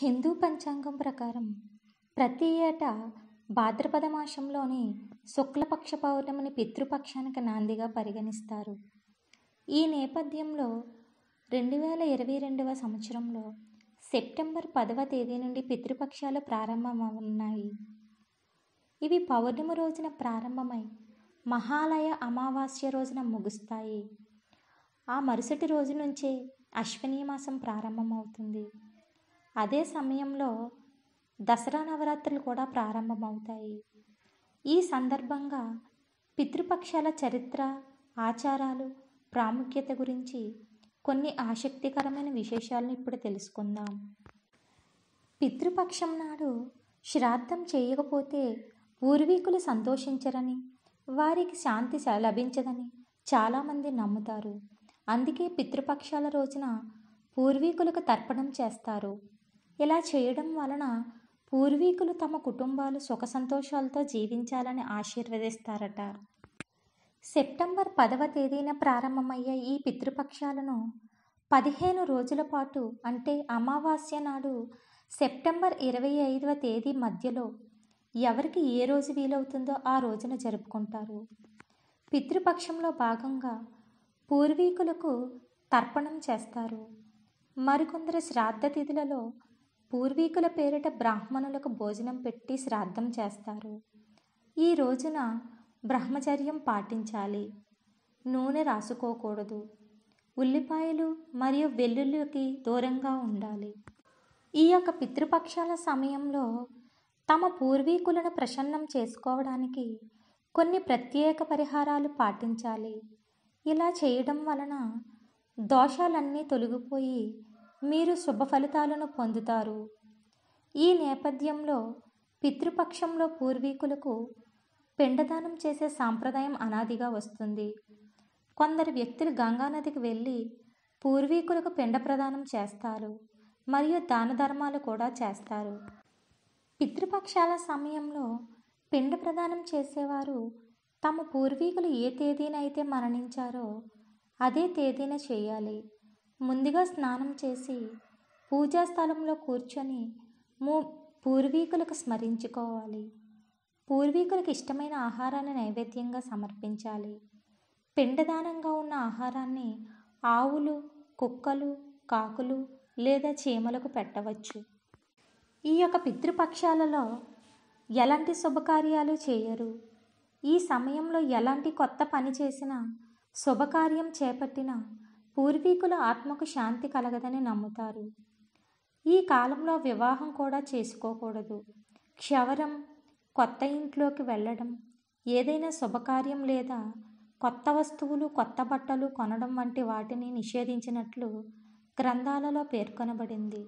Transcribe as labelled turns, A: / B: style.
A: హిందూ పంచాంగం ప్రకారం ప్రతి ఏటా భాద్రపద మాసంలోని శుక్లపక్ష పౌర్ణమిని పితృపక్షానికి నాందిగా పరిగణిస్తారు ఈ నేపథ్యంలో రెండు వేల ఇరవై రెండవ సంవత్సరంలో సెప్టెంబర్ పదవ తేదీ నుండి పితృపక్షాలు ప్రారంభమవున్నాయి ఇవి పౌర్ణమి రోజున ప్రారంభమై మహాలయ అమావాస్య రోజున ముగుస్తాయి ఆ మరుసటి రోజు నుంచే అశ్వినీ మాసం ప్రారంభమవుతుంది అదే సమయంలో దసరా నవరాత్రులు కూడా ప్రారంభమవుతాయి ఈ సందర్భంగా పితృపక్షాల చరిత్ర ఆచారాలు ప్రాముఖ్యత గురించి కొన్ని ఆసక్తికరమైన విశేషాలను ఇప్పుడు తెలుసుకుందాం పితృపక్షం నాడు శ్రాద్ధం చేయకపోతే పూర్వీకులు సంతోషించరని వారికి శాంతి లభించదని చాలామంది నమ్ముతారు అందుకే పితృపక్షాల రోజున పూర్వీకులకు తర్పణం చేస్తారు ఇలా చేయడం వలన పూర్వీకులు తమ కుటుంబాలు సుఖ సంతోషాలతో జీవించాలని ఆశీర్వదిస్తారట సెప్టెంబర్ పదవ తేదీన ప్రారంభమయ్యే ఈ పితృపక్షాలను పదిహేను రోజుల పాటు అంటే అమావాస్య నాడు సెప్టెంబర్ ఇరవై ఐదవ తేదీ మధ్యలో ఎవరికి ఏ రోజు వీలవుతుందో ఆ రోజున జరుపుకుంటారు పితృపక్షంలో భాగంగా పూర్వీకులకు తర్పణం చేస్తారు మరికొందరు శ్రాద్ధ తిథులలో పూర్వీకుల పేరిట బ్రాహ్మణులకు భోజనం పెట్టి శ్రాద్ధం చేస్తారు ఈ రోజున బ్రహ్మచర్యం పాటించాలి నూనె రాసుకోకూడదు ఉల్లిపాయలు మరియు వెల్లుల్లికి దూరంగా ఉండాలి ఈ యొక్క పితృపక్షాల సమయంలో తమ పూర్వీకులను ప్రసన్నం చేసుకోవడానికి కొన్ని ప్రత్యేక పరిహారాలు పాటించాలి ఇలా చేయడం వలన దోషాలన్నీ తొలగిపోయి మీరు శుభ ఫలితాలను పొందుతారు ఈ నేపథ్యంలో పితృపక్షంలో పూర్వీకులకు పిండదానం చేసే సాంప్రదాయం అనాదిగా వస్తుంది కొందరు వ్యక్తులు గంగానదికి వెళ్ళి పూర్వీకులకు పిండ ప్రదానం చేస్తారు మరియు దాన ధర్మాలు కూడా చేస్తారు పితృపక్షాల సమయంలో పిండ ప్రదానం చేసేవారు తమ పూర్వీకులు ఏ తేదీనైతే మరణించారో అదే తేదీన చేయాలి ముందుగా స్నానం చేసి పూజా స్థలంలో కూర్చొని మూ పూర్వీకులకు స్మరించుకోవాలి పూర్వీకులకు ఇష్టమైన ఆహారాన్ని నైవేద్యంగా సమర్పించాలి పిండదానంగా ఉన్న ఆహారాన్ని ఆవులు కుక్కలు కాకులు లేదా చీమలకు పెట్టవచ్చు ఈ యొక్క పితృపక్షాలలో ఎలాంటి శుభకార్యాలు చేయరు ఈ సమయంలో ఎలాంటి కొత్త పని చేసినా శుభకార్యం చేపట్టినా పూర్వీకుల ఆత్మకు శాంతి కలగదని నమ్ముతారు ఈ కాలంలో వివాహం కూడా చేసుకోకూడదు క్షవరం కొత్త ఇంట్లోకి వెళ్ళడం ఏదైనా శుభకార్యం లేదా కొత్త వస్తువులు కొత్త బట్టలు కొనడం వంటి వాటిని నిషేధించినట్లు గ్రంథాలలో పేర్కొనబడింది